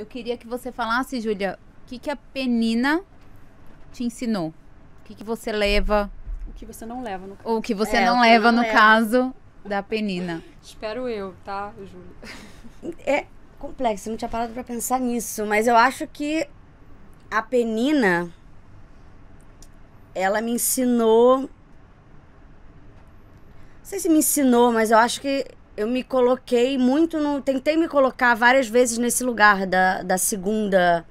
Eu queria que você falasse, Júlia, o que, que a Penina te ensinou? O que, que você leva? O que você não leva no caso. Ou o que você é, não leva não no leva. caso da Penina. Espero eu, tá, Júlia? É complexo, não tinha parado para pensar nisso, mas eu acho que a Penina ela me ensinou não sei se me ensinou, mas eu acho que eu me coloquei muito no. Tentei me colocar várias vezes nesse lugar da, da segunda.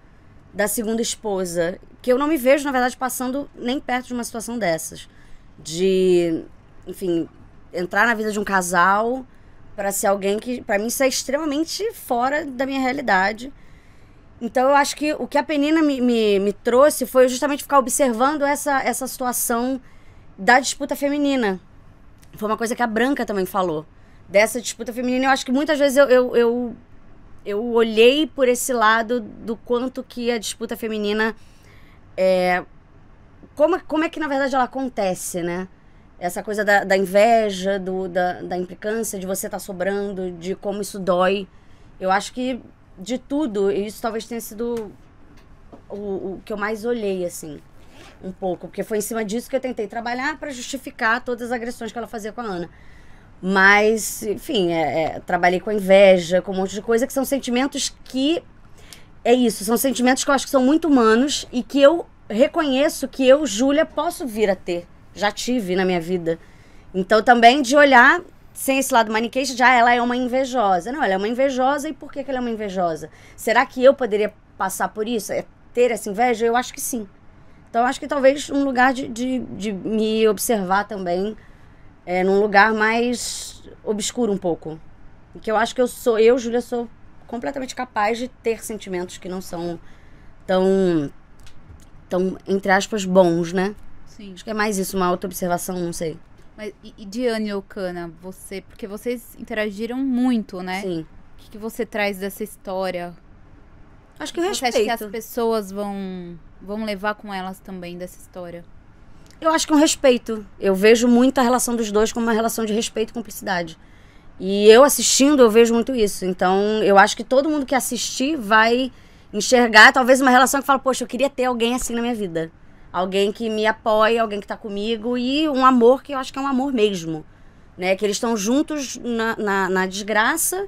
Da segunda esposa. Que eu não me vejo, na verdade, passando nem perto de uma situação dessas. De. Enfim, entrar na vida de um casal para ser alguém que. para mim, isso é extremamente fora da minha realidade. Então eu acho que o que a Penina me, me, me trouxe foi justamente ficar observando essa, essa situação da disputa feminina. Foi uma coisa que a Branca também falou dessa disputa feminina, eu acho que muitas vezes eu, eu, eu, eu olhei por esse lado do quanto que a disputa feminina é. Como, como é que, na verdade, ela acontece, né? Essa coisa da, da inveja, do, da, da implicância, de você estar tá sobrando, de como isso dói. Eu acho que de tudo, isso talvez tenha sido o, o que eu mais olhei, assim um pouco, porque foi em cima disso que eu tentei trabalhar para justificar todas as agressões que ela fazia com a Ana. Mas, enfim, é, é, trabalhei com a inveja, com um monte de coisa, que são sentimentos que. É isso, são sentimentos que eu acho que são muito humanos e que eu reconheço que eu, Júlia, posso vir a ter. Já tive na minha vida. Então, também de olhar sem esse lado maniqueísta, já ah, ela é uma invejosa. Não, ela é uma invejosa e por que, que ela é uma invejosa? Será que eu poderia passar por isso? É ter essa inveja? Eu acho que sim. Então, eu acho que talvez um lugar de, de, de me observar também é, num lugar mais obscuro um pouco. Que eu acho que eu sou, eu, Júlia, sou completamente capaz de ter sentimentos que não são tão, tão entre aspas, bons, né? Sim. Acho que é mais isso, uma auto-observação, não sei. Mas, e, e Diane Ocana, você, porque vocês interagiram muito, né? Sim. O que, que você traz dessa história? Acho que o respeito. Você acha que as pessoas vão, vão levar com elas também dessa história? Eu acho que é um respeito. Eu vejo muito a relação dos dois como uma relação de respeito e cumplicidade. E eu assistindo, eu vejo muito isso. Então, eu acho que todo mundo que assistir vai enxergar é talvez uma relação que fala, poxa, eu queria ter alguém assim na minha vida. Alguém que me apoia, alguém que tá comigo e um amor que eu acho que é um amor mesmo. Né? Que eles estão juntos na, na, na desgraça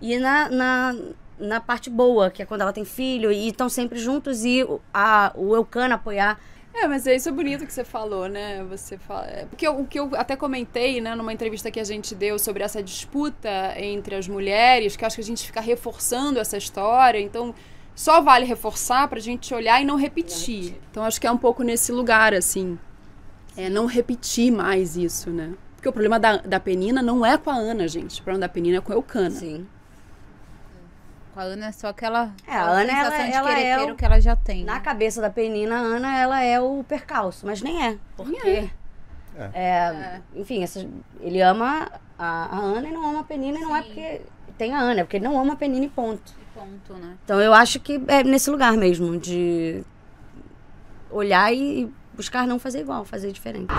e na, na, na, parte boa, que é quando ela tem filho, e estão sempre juntos e a, o Eucana apoiar é, mas é isso bonito que você falou, né? Você fala... É, porque o que eu até comentei, né, numa entrevista que a gente deu sobre essa disputa entre as mulheres, que acho que a gente fica reforçando essa história, então só vale reforçar para a gente olhar e não repetir. Então acho que é um pouco nesse lugar, assim, é não repetir mais isso, né? Porque o problema da, da penina não é com a Ana, gente. O problema da penina é com a Eucana. Sim a Ana é só aquela, é, a Ana, ela, de ela é o, que ela já tem. Na né? cabeça da Penina, a Ana, ela é o percalço, mas nem é. Porque, é. É. é. é. enfim, ele ama a, a, Ana e não ama a Penina, Sim. e não é porque tem a Ana, é porque ele não ama a Penina e ponto. E ponto, né? Então eu acho que é nesse lugar mesmo, de olhar e buscar não fazer igual, fazer diferente.